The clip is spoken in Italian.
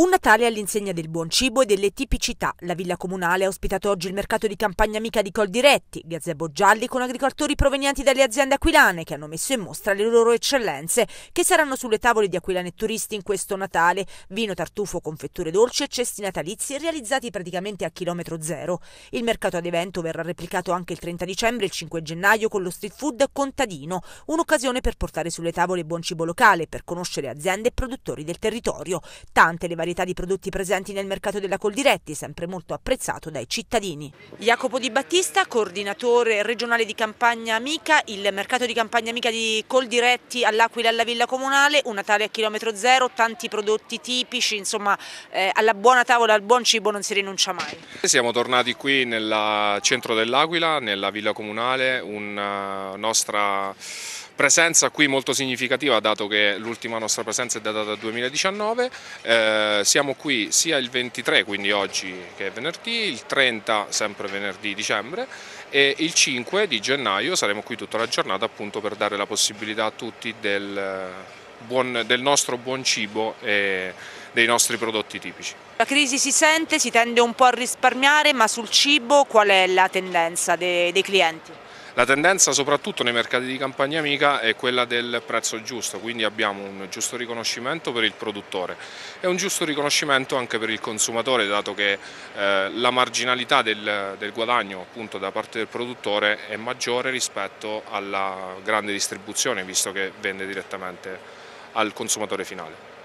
Un Natale all'insegna del buon cibo e delle tipicità. La Villa Comunale ha ospitato oggi il mercato di campagna amica di Col Coldiretti, gazebo gialli con agricoltori provenienti dalle aziende aquilane che hanno messo in mostra le loro eccellenze che saranno sulle tavole di aquilane turisti in questo Natale. Vino, tartufo, confetture dolci e cesti natalizi realizzati praticamente a chilometro zero. Il mercato ad evento verrà replicato anche il 30 dicembre e il 5 gennaio con lo street food contadino, un'occasione per portare sulle tavole buon cibo locale, per conoscere aziende e produttori del territorio. Tante le varie varietà di prodotti presenti nel mercato della Coldiretti, sempre molto apprezzato dai cittadini. Jacopo Di Battista, coordinatore regionale di Campagna Amica, il mercato di Campagna Amica di Coldiretti all'Aquila e alla Villa Comunale, un Natale a chilometro zero, tanti prodotti tipici, insomma eh, alla buona tavola, al buon cibo non si rinuncia mai. Siamo tornati qui nel centro dell'Aquila, nella Villa Comunale, una nostra Presenza qui molto significativa dato che l'ultima nostra presenza è data dal 2019, eh, siamo qui sia il 23 quindi oggi che è venerdì, il 30 sempre venerdì dicembre e il 5 di gennaio saremo qui tutta la giornata appunto per dare la possibilità a tutti del, eh, buon, del nostro buon cibo e dei nostri prodotti tipici. La crisi si sente, si tende un po' a risparmiare, ma sul cibo qual è la tendenza dei, dei clienti? La tendenza soprattutto nei mercati di campagna amica è quella del prezzo giusto, quindi abbiamo un giusto riconoscimento per il produttore e un giusto riconoscimento anche per il consumatore, dato che eh, la marginalità del, del guadagno appunto, da parte del produttore è maggiore rispetto alla grande distribuzione, visto che vende direttamente al consumatore finale.